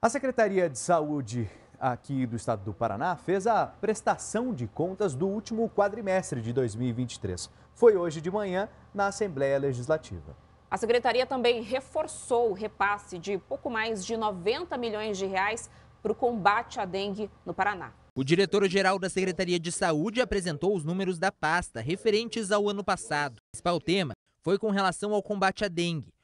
A Secretaria de Saúde aqui do estado do Paraná fez a prestação de contas do último quadrimestre de 2023. Foi hoje de manhã na Assembleia Legislativa. A secretaria também reforçou o repasse de pouco mais de 90 milhões de reais para o combate à dengue no Paraná. O diretor-geral da Secretaria de Saúde apresentou os números da pasta referentes ao ano passado. O principal tema foi com relação ao combate à dengue.